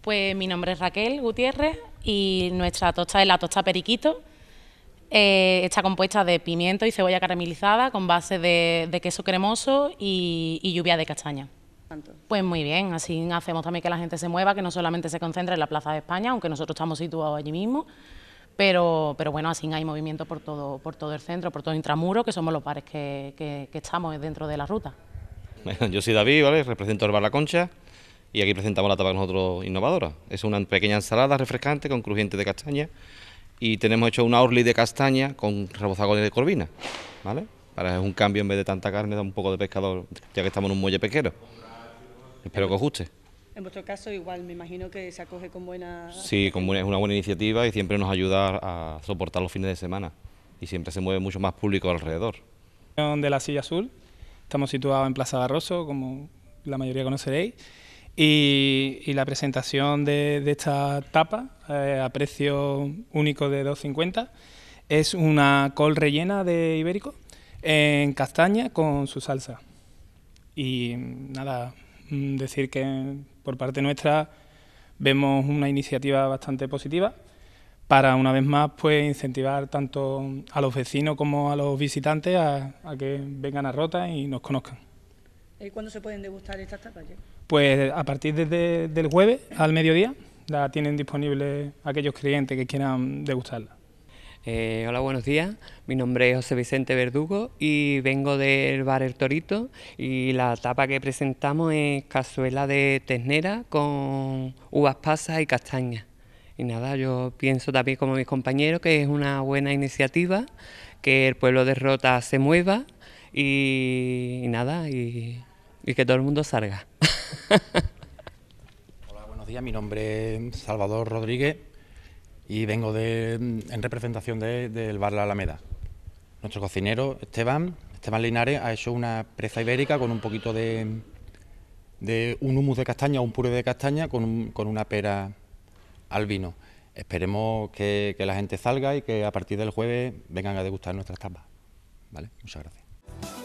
Pues mi nombre es Raquel Gutiérrez y nuestra tosta es la tosta periquito. Eh, está compuesta de pimiento y cebolla caramelizada con base de, queso cremoso y, lluvia de castaña. Pues muy bien, así hacemos también que la gente se mueva, que no solamente se concentre en la Plaza de España, aunque nosotros estamos situados allí mismo, pero, pero bueno, así hay movimiento por todo, por todo el centro, por todo el Intramuro, que somos los pares que, estamos dentro de la ruta. yo soy David, ¿vale? represento el Bar La Concha y aquí presentamos la tapa nosotros innovadora. Es una pequeña ensalada refrescante con crujiente de castaña y tenemos hecho una orli de castaña con rebozagoles de corvina, ¿vale? Para es un cambio en vez de tanta carne, da un poco de pescado, ya que estamos en un muelle pesquero. Espero que os guste. En vuestro caso igual, me imagino que se acoge con buena... Sí, como es una buena iniciativa y siempre nos ayuda a soportar los fines de semana y siempre se mueve mucho más público alrededor. De la Silla Azul, estamos situados en Plaza Barroso, como la mayoría conoceréis, y, la presentación de, esta tapa eh, a precio único de 2,50 es una col rellena de ibérico en castaña con su salsa. Y nada, decir que por parte nuestra vemos una iniciativa bastante positiva para una vez más pues incentivar tanto a los vecinos como a los visitantes a, que vengan a Rota y nos conozcan. ¿Y eh, ¿Cuándo se pueden degustar estas tapas? Pues a partir de, del jueves al mediodía la tienen disponible aquellos clientes que quieran degustarla. Eh, hola, buenos días. Mi nombre es José Vicente Verdugo y vengo del bar El Torito y la tapa que presentamos es cazuela de ternera con uvas pasas y castañas. Y nada, yo pienso también como mis compañeros que es una buena iniciativa, que el pueblo de Rota se mueva y, y nada, y y que todo el mundo salga. Hola, buenos días. Mi nombre es Salvador Rodríguez y vengo en representación del de, Bar La Alameda. Nuestro cocinero, Esteban, Esteban Linares, ha hecho una presa ibérica con un poquito de, de un humus de castaña, un puré de castaña con, una pera al vino. Esperemos que, la gente salga y que a partir del jueves vengan a degustar nuestras tapas. ¿Vale? Muchas gracias.